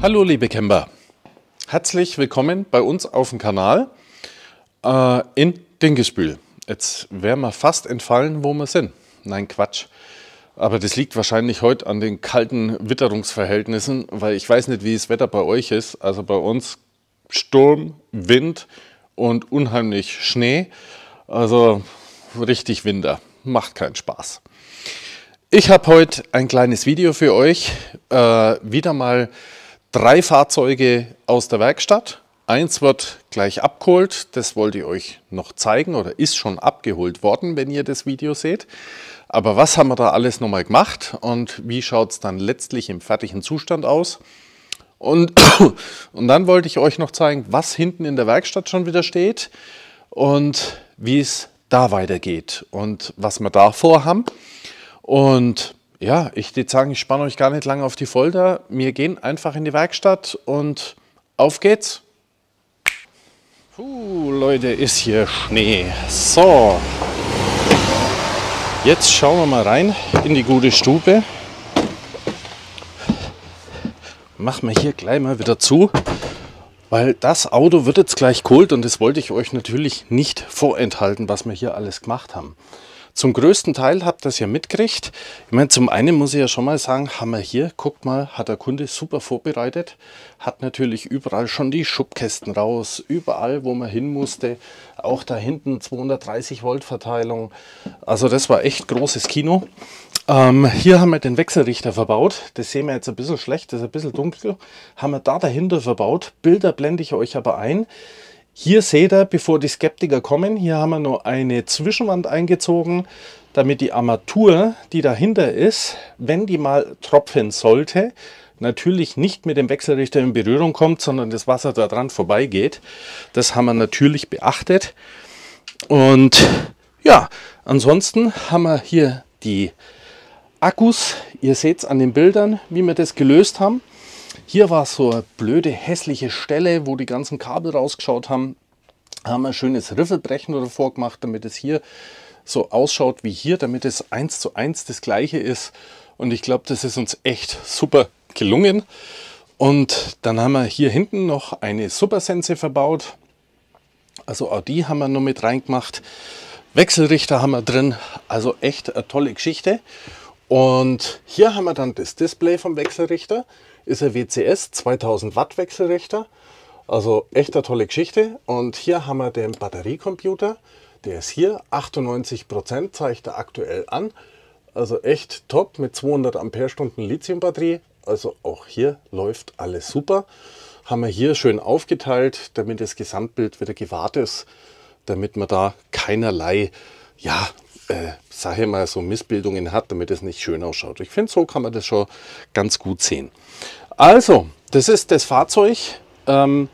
Hallo liebe Camper, herzlich willkommen bei uns auf dem Kanal äh, in Dingespül. Jetzt wären wir fast entfallen, wo wir sind. Nein, Quatsch. Aber das liegt wahrscheinlich heute an den kalten Witterungsverhältnissen, weil ich weiß nicht, wie das Wetter bei euch ist. Also bei uns Sturm, Wind und unheimlich Schnee. Also richtig Winter. Macht keinen Spaß. Ich habe heute ein kleines Video für euch. Äh, wieder mal drei Fahrzeuge aus der Werkstatt. Eins wird gleich abgeholt, das wollte ich euch noch zeigen oder ist schon abgeholt worden, wenn ihr das Video seht. Aber was haben wir da alles nochmal gemacht und wie schaut es dann letztlich im fertigen Zustand aus? Und, und dann wollte ich euch noch zeigen, was hinten in der Werkstatt schon wieder steht und wie es da weitergeht und was wir da vorhaben. Und ja, ich würde sagen, ich spanne euch gar nicht lange auf die Folter. Wir gehen einfach in die Werkstatt und auf geht's. Puh, Leute, ist hier Schnee. So, jetzt schauen wir mal rein in die gute Stube. Machen wir hier gleich mal wieder zu, weil das Auto wird jetzt gleich kalt und das wollte ich euch natürlich nicht vorenthalten, was wir hier alles gemacht haben zum größten Teil habt ihr es ja mitgekriegt. Ich meine, zum einen muss ich ja schon mal sagen, haben wir hier, guckt mal, hat der Kunde super vorbereitet, hat natürlich überall schon die Schubkästen raus, überall, wo man hin musste, auch da hinten 230 Volt Verteilung. Also das war echt großes Kino. Ähm, hier haben wir den Wechselrichter verbaut, das sehen wir jetzt ein bisschen schlecht, das ist ein bisschen dunkel, haben wir da dahinter verbaut, Bilder blende ich euch aber ein. Hier seht ihr, bevor die Skeptiker kommen, hier haben wir noch eine Zwischenwand eingezogen, damit die Armatur, die dahinter ist, wenn die mal tropfen sollte, natürlich nicht mit dem Wechselrichter in Berührung kommt, sondern das Wasser da dran vorbeigeht. Das haben wir natürlich beachtet. Und ja, ansonsten haben wir hier die Akkus. Ihr seht es an den Bildern, wie wir das gelöst haben. Hier war so eine blöde, hässliche Stelle, wo die ganzen Kabel rausgeschaut haben. Da Haben wir ein schönes Riffelbrechen davor gemacht, damit es hier so ausschaut wie hier, damit es eins zu eins das gleiche ist. Und ich glaube, das ist uns echt super gelungen. Und dann haben wir hier hinten noch eine Supersense verbaut. Also auch die haben wir noch mit reingemacht. Wechselrichter haben wir drin. Also echt eine tolle Geschichte. Und hier haben wir dann das Display vom Wechselrichter ist ein WCS 2000 Watt Wechselrichter. Also echt eine tolle Geschichte. Und hier haben wir den Batteriecomputer. Der ist hier, 98% Prozent zeigt er aktuell an. Also echt top mit 200 Ampere-Stunden Lithium-Batterie. Also auch hier läuft alles super. Haben wir hier schön aufgeteilt, damit das Gesamtbild wieder gewahrt ist, damit man da keinerlei, ja, äh, sage ich mal, so Missbildungen hat, damit es nicht schön ausschaut. Ich finde, so kann man das schon ganz gut sehen. Also, das ist das Fahrzeug. Ähm,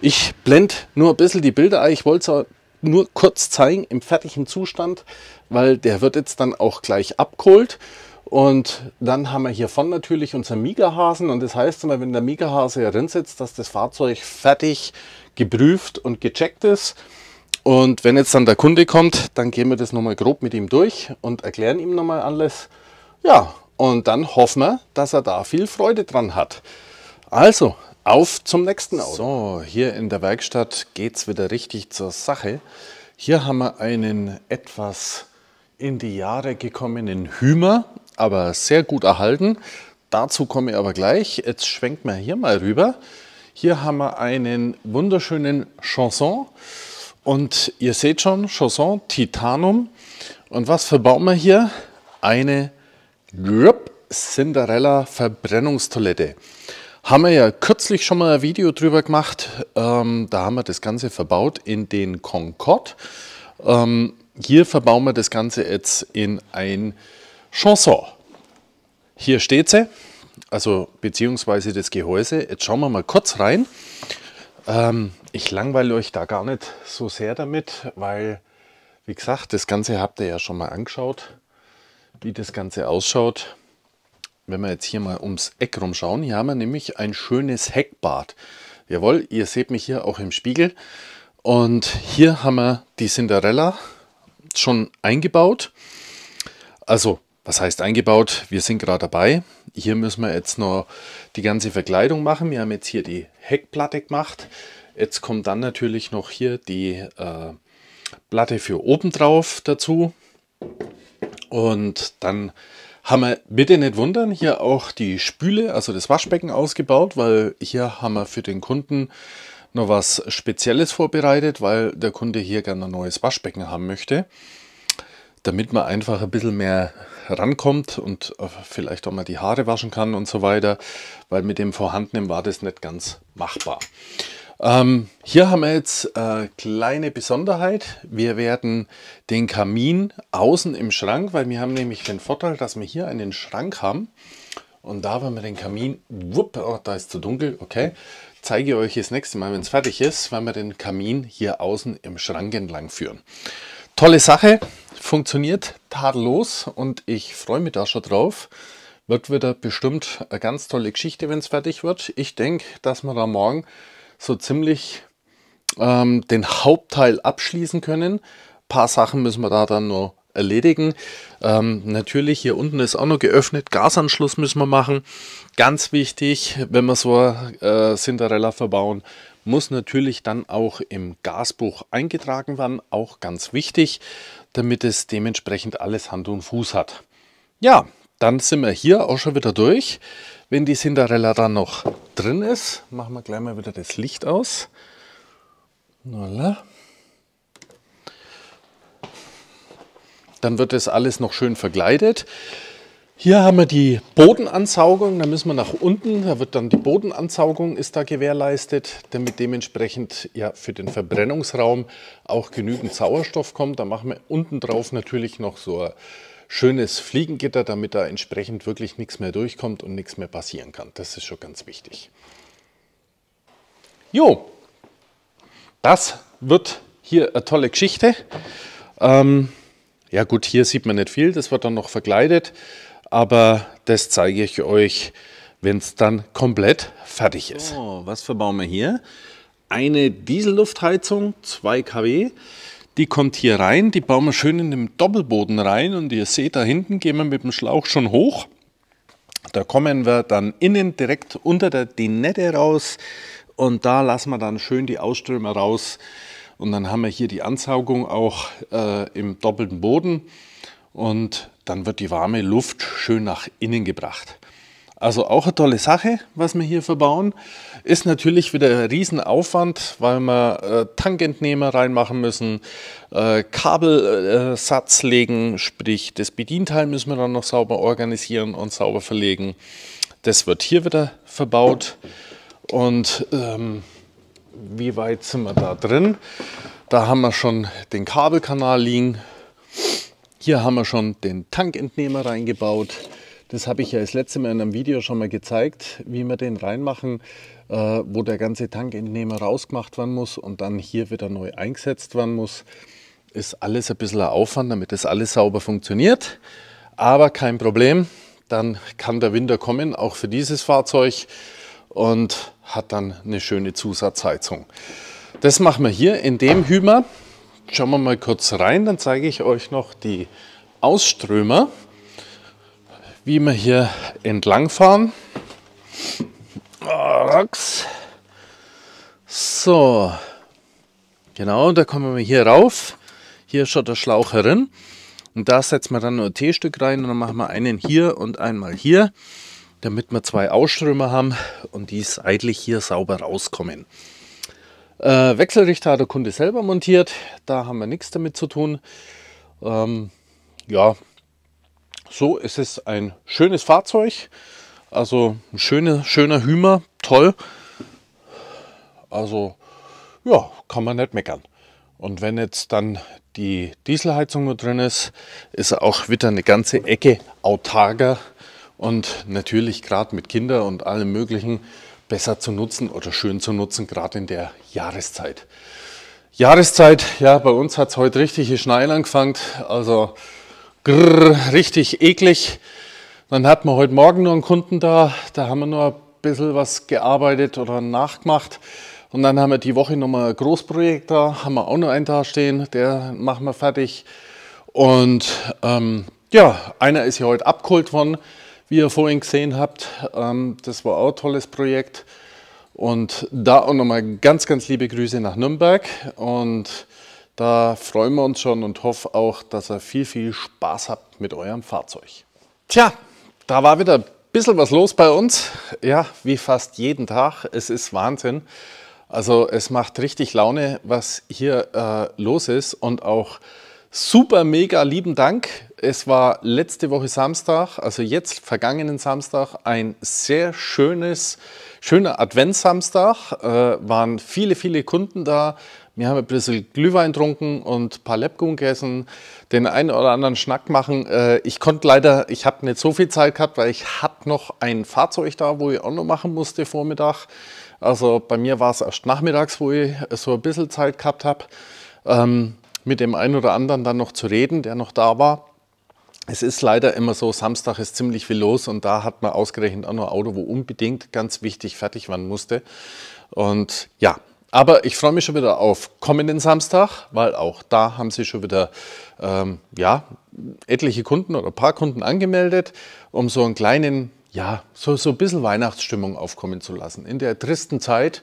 ich blende nur ein bisschen die Bilder ein. Ich wollte es nur kurz zeigen im fertigen Zustand, weil der wird jetzt dann auch gleich abgeholt. Und dann haben wir hiervon natürlich unseren miga Und das heißt immer, wenn der miga hier drin sitzt, dass das Fahrzeug fertig geprüft und gecheckt ist. Und wenn jetzt dann der Kunde kommt, dann gehen wir das nochmal grob mit ihm durch und erklären ihm nochmal alles. Ja, und dann hoffen wir, dass er da viel Freude dran hat. Also, auf zum nächsten Auto. So, hier in der Werkstatt geht es wieder richtig zur Sache. Hier haben wir einen etwas in die Jahre gekommenen Hümer, aber sehr gut erhalten. Dazu komme ich aber gleich. Jetzt schwenkt man hier mal rüber. Hier haben wir einen wunderschönen Chanson. Und ihr seht schon, Chanson Titanum. Und was verbauen wir hier? Eine Yep. Cinderella Verbrennungstoilette. Haben wir ja kürzlich schon mal ein Video drüber gemacht. Ähm, da haben wir das Ganze verbaut in den Concorde. Ähm, hier verbauen wir das Ganze jetzt in ein Chanson. Hier steht sie, also beziehungsweise das Gehäuse. Jetzt schauen wir mal kurz rein. Ähm, ich langweile euch da gar nicht so sehr damit, weil, wie gesagt, das Ganze habt ihr ja schon mal angeschaut wie das Ganze ausschaut. Wenn wir jetzt hier mal ums Eck rumschauen, hier haben wir nämlich ein schönes Heckbad. Jawohl, ihr seht mich hier auch im Spiegel. Und hier haben wir die Cinderella schon eingebaut. Also, was heißt eingebaut? Wir sind gerade dabei. Hier müssen wir jetzt noch die ganze Verkleidung machen. Wir haben jetzt hier die Heckplatte gemacht. Jetzt kommt dann natürlich noch hier die äh, Platte für oben drauf dazu. Und dann haben wir, bitte nicht wundern, hier auch die Spüle, also das Waschbecken ausgebaut, weil hier haben wir für den Kunden noch was Spezielles vorbereitet, weil der Kunde hier gerne ein neues Waschbecken haben möchte, damit man einfach ein bisschen mehr rankommt und vielleicht auch mal die Haare waschen kann und so weiter, weil mit dem vorhandenen war das nicht ganz machbar. Ähm, hier haben wir jetzt eine äh, kleine Besonderheit. Wir werden den Kamin außen im Schrank, weil wir haben nämlich den Vorteil, dass wir hier einen Schrank haben. Und da werden wir den Kamin, wupp, oh, da ist zu dunkel, okay, zeige ich euch das nächste Mal, wenn es fertig ist, wenn wir den Kamin hier außen im Schrank entlang führen. Tolle Sache, funktioniert tadellos und ich freue mich da schon drauf. Wird wieder bestimmt eine ganz tolle Geschichte, wenn es fertig wird. Ich denke, dass wir da morgen so ziemlich ähm, den Hauptteil abschließen können. Ein paar Sachen müssen wir da dann nur erledigen. Ähm, natürlich, hier unten ist auch noch geöffnet. Gasanschluss müssen wir machen. Ganz wichtig, wenn wir so äh, Cinderella verbauen, muss natürlich dann auch im Gasbuch eingetragen werden. Auch ganz wichtig, damit es dementsprechend alles Hand und Fuß hat. Ja, dann sind wir hier auch schon wieder durch. Wenn die Cinderella dann noch drin ist, machen wir gleich mal wieder das Licht aus. Dann wird das alles noch schön verkleidet. Hier haben wir die Bodenansaugung, da müssen wir nach unten, da wird dann die Bodenansaugung ist da gewährleistet, damit dementsprechend ja für den Verbrennungsraum auch genügend Sauerstoff kommt. Da machen wir unten drauf natürlich noch so ein schönes Fliegengitter, damit da entsprechend wirklich nichts mehr durchkommt und nichts mehr passieren kann. Das ist schon ganz wichtig. Jo, das wird hier eine tolle Geschichte. Ähm, ja gut, hier sieht man nicht viel, das wird dann noch verkleidet, aber das zeige ich euch, wenn es dann komplett fertig ist. So, was verbauen wir hier? Eine Dieselluftheizung, 2 kW. Die kommt hier rein, die bauen wir schön in den Doppelboden rein und ihr seht, da hinten gehen wir mit dem Schlauch schon hoch. Da kommen wir dann innen direkt unter der Dinette raus und da lassen wir dann schön die Ausströmer raus. Und dann haben wir hier die Ansaugung auch äh, im doppelten Boden und dann wird die warme Luft schön nach innen gebracht. Also auch eine tolle Sache, was wir hier verbauen. Ist natürlich wieder ein Riesenaufwand, weil wir äh, Tankentnehmer reinmachen müssen, äh, Kabelsatz legen, sprich das Bedienteil müssen wir dann noch sauber organisieren und sauber verlegen. Das wird hier wieder verbaut. Und ähm, wie weit sind wir da drin? Da haben wir schon den Kabelkanal liegen. Hier haben wir schon den Tankentnehmer reingebaut. Das habe ich ja das letzte Mal in einem Video schon mal gezeigt, wie wir den reinmachen, äh, wo der ganze Tankentnehmer rausgemacht werden muss und dann hier wieder neu eingesetzt werden muss. Ist alles ein bisschen ein Aufwand, damit das alles sauber funktioniert. Aber kein Problem, dann kann der Winter kommen, auch für dieses Fahrzeug und hat dann eine schöne Zusatzheizung. Das machen wir hier in dem Hümer. Schauen wir mal kurz rein, dann zeige ich euch noch die Ausströmer wie wir hier entlang fahren. So, genau, da kommen wir hier rauf. Hier schaut der Schlauch herin. Und da setzen wir dann nur ein T-Stück rein und dann machen wir einen hier und einmal hier, damit wir zwei Ausströmer haben und die seitlich hier sauber rauskommen. Äh, Wechselrichter hat der Kunde selber montiert, da haben wir nichts damit zu tun. Ähm, ja, so, es ist ein schönes Fahrzeug. Also ein schöne, schöner Hümer, toll. Also ja, kann man nicht meckern. Und wenn jetzt dann die Dieselheizung nur drin ist, ist auch wieder eine ganze Ecke autarker und natürlich gerade mit Kindern und allem Möglichen besser zu nutzen oder schön zu nutzen, gerade in der Jahreszeit. Jahreszeit, ja, bei uns hat es heute richtig Schnee angefangen. Also grrr, richtig eklig. Dann hatten wir heute Morgen nur einen Kunden da, da haben wir nur ein bisschen was gearbeitet oder nachgemacht. Und dann haben wir die Woche nochmal ein Großprojekt da, haben wir auch noch einen da stehen, der machen wir fertig. Und ähm, ja, einer ist hier heute abgeholt worden, wie ihr vorhin gesehen habt. Ähm, das war auch ein tolles Projekt. Und da auch nochmal ganz, ganz liebe Grüße nach Nürnberg. Und da freuen wir uns schon und hoffen auch, dass ihr viel, viel Spaß habt mit eurem Fahrzeug. Tja, da war wieder ein bisschen was los bei uns. Ja, wie fast jeden Tag. Es ist Wahnsinn. Also es macht richtig Laune, was hier äh, los ist und auch super, mega lieben Dank. Es war letzte Woche Samstag, also jetzt vergangenen Samstag, ein sehr schönes, schöner Adventssamstag. Äh, waren viele, viele Kunden da, wir haben ein bisschen Glühwein getrunken und ein paar Lebkuchen gegessen, den einen oder anderen Schnack machen. Äh, ich konnte leider, ich habe nicht so viel Zeit gehabt, weil ich habe noch ein Fahrzeug da, wo ich auch noch machen musste Vormittag. Also bei mir war es erst nachmittags, wo ich so ein bisschen Zeit gehabt habe, ähm, mit dem einen oder anderen dann noch zu reden, der noch da war. Es ist leider immer so, Samstag ist ziemlich viel los und da hat man ausgerechnet auch noch ein Auto, wo unbedingt ganz wichtig fertig werden musste. Und ja, aber ich freue mich schon wieder auf kommenden Samstag, weil auch da haben sie schon wieder ähm, ja, etliche Kunden oder ein paar Kunden angemeldet, um so einen kleinen, ja, so, so ein bisschen Weihnachtsstimmung aufkommen zu lassen. In der tristen Zeit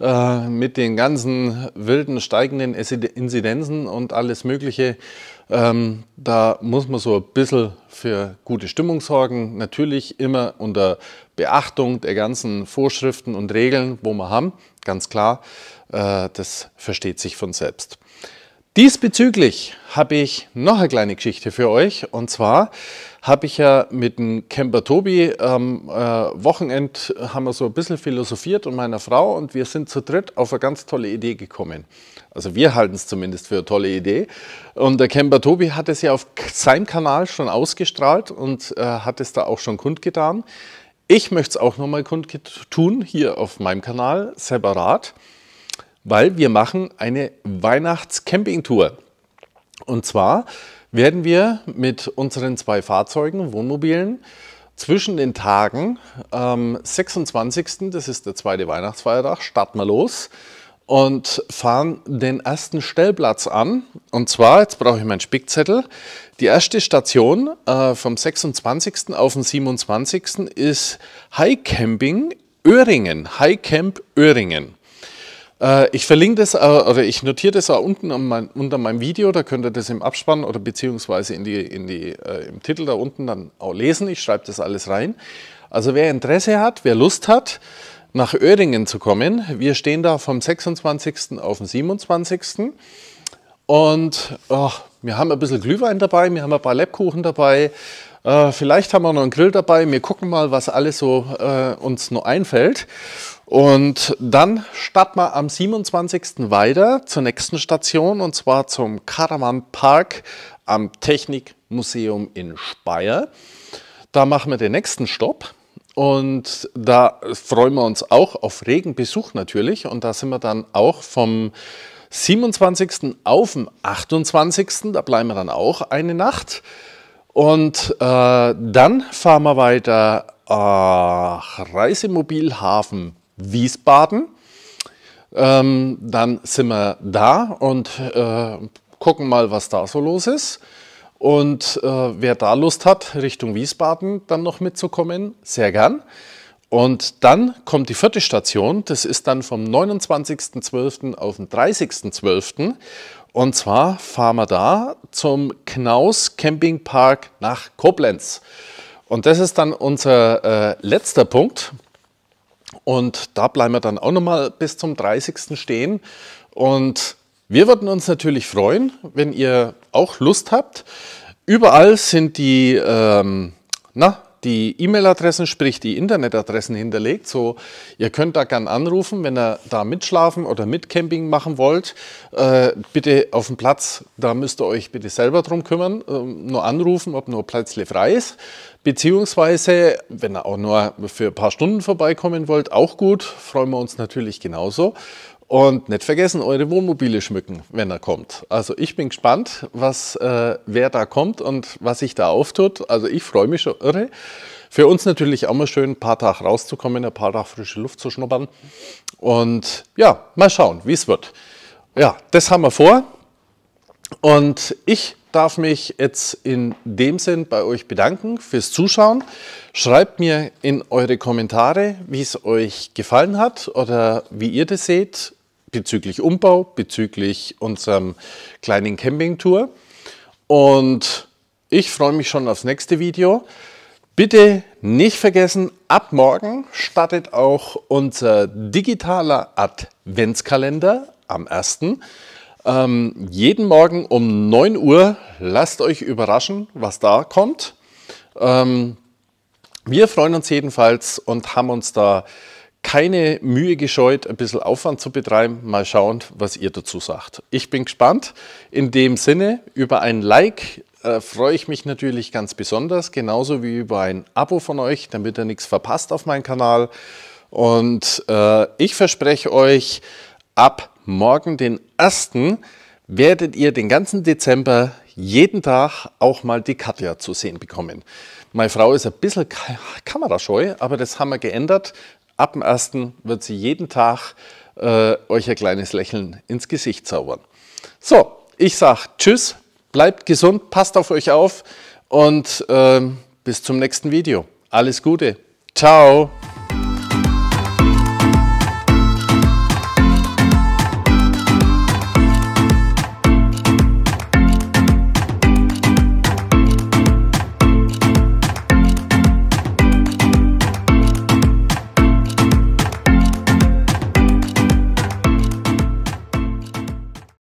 äh, mit den ganzen wilden steigenden Inzidenzen und alles Mögliche. Ähm, da muss man so ein bisschen für gute Stimmung sorgen. Natürlich immer unter Beachtung der ganzen Vorschriften und Regeln, wo wir haben. Ganz klar, äh, das versteht sich von selbst. Diesbezüglich habe ich noch eine kleine Geschichte für euch. Und zwar habe ich ja mit dem Camper Tobi am ähm, äh, Wochenend haben wir so ein bisschen philosophiert und meiner Frau und wir sind zu dritt auf eine ganz tolle Idee gekommen. Also wir halten es zumindest für eine tolle Idee. Und der Camper Tobi hat es ja auf seinem Kanal schon ausgestrahlt und äh, hat es da auch schon kundgetan. Ich möchte es auch nochmal kundtun, hier auf meinem Kanal, separat weil wir machen eine Weihnachtscampingtour. Und zwar werden wir mit unseren zwei Fahrzeugen, Wohnmobilen, zwischen den Tagen am ähm, 26., das ist der zweite Weihnachtsfeiertag, starten wir los und fahren den ersten Stellplatz an. Und zwar, jetzt brauche ich meinen Spickzettel, die erste Station äh, vom 26. auf den 27. ist High Camping Öhringen, High Camp Öhringen. Äh, ich verlinke das äh, oder ich notiere das auch unten unter meinem Video, da könnt ihr das im Abspann oder beziehungsweise in die, in die, äh, im Titel da unten dann auch lesen. Ich schreibe das alles rein. Also wer Interesse hat, wer Lust hat, nach Öhringen zu kommen, wir stehen da vom 26. auf den 27. Und oh, wir haben ein bisschen Glühwein dabei, wir haben ein paar Lebkuchen dabei, äh, vielleicht haben wir noch einen Grill dabei. Wir gucken mal, was alles so äh, uns noch einfällt. Und dann starten wir am 27. weiter zur nächsten Station und zwar zum Caravan Park am Technikmuseum in Speyer. Da machen wir den nächsten Stopp. Und da freuen wir uns auch auf regen Besuch natürlich. Und da sind wir dann auch vom 27. auf dem 28. Da bleiben wir dann auch eine Nacht. Und äh, dann fahren wir weiter nach äh, Reisemobilhafen Wiesbaden. Ähm, dann sind wir da und äh, gucken mal, was da so los ist. Und äh, wer da Lust hat, Richtung Wiesbaden dann noch mitzukommen, sehr gern. Und dann kommt die vierte Station, das ist dann vom 29.12. auf den 30.12. Und zwar fahren wir da zum Knaus Campingpark nach Koblenz. Und das ist dann unser äh, letzter Punkt. Und da bleiben wir dann auch nochmal bis zum 30. stehen. Und wir würden uns natürlich freuen, wenn ihr auch Lust habt. Überall sind die ähm, na, die E-Mail-Adressen, sprich die Internetadressen hinterlegt. So, ihr könnt da gern anrufen, wenn ihr da mitschlafen oder mit Camping machen wollt. Äh, bitte auf dem Platz, da müsst ihr euch bitte selber drum kümmern. Äh, nur anrufen, ob nur Plätzle frei ist. Beziehungsweise, wenn ihr auch nur für ein paar Stunden vorbeikommen wollt, auch gut. Freuen wir uns natürlich genauso. Und nicht vergessen, eure Wohnmobile schmücken, wenn er kommt. Also ich bin gespannt, was, äh, wer da kommt und was sich da auftut. Also ich freue mich schon irre. Für uns natürlich auch mal schön, ein paar Tage rauszukommen, ein paar Tage frische Luft zu schnuppern. Und ja, mal schauen, wie es wird. Ja, das haben wir vor. Und ich darf mich jetzt in dem Sinn bei euch bedanken fürs Zuschauen. Schreibt mir in eure Kommentare, wie es euch gefallen hat oder wie ihr das seht bezüglich Umbau, bezüglich unserem kleinen Campingtour. Und ich freue mich schon aufs nächste Video. Bitte nicht vergessen, ab morgen startet auch unser digitaler Adventskalender am 1. Ähm, jeden Morgen um 9 Uhr. Lasst euch überraschen, was da kommt. Ähm, wir freuen uns jedenfalls und haben uns da keine Mühe gescheut, ein bisschen Aufwand zu betreiben. Mal schauen, was ihr dazu sagt. Ich bin gespannt. In dem Sinne, über ein Like äh, freue ich mich natürlich ganz besonders, genauso wie über ein Abo von euch, damit ihr nichts verpasst auf meinem Kanal. Und äh, ich verspreche euch, ab morgen, den 1., werdet ihr den ganzen Dezember jeden Tag auch mal die Katja zu sehen bekommen. Meine Frau ist ein bisschen kamerascheu, aber das haben wir geändert. Ab dem 1. wird sie jeden Tag äh, euch ein kleines Lächeln ins Gesicht zaubern. So, ich sage Tschüss, bleibt gesund, passt auf euch auf und äh, bis zum nächsten Video. Alles Gute. Ciao.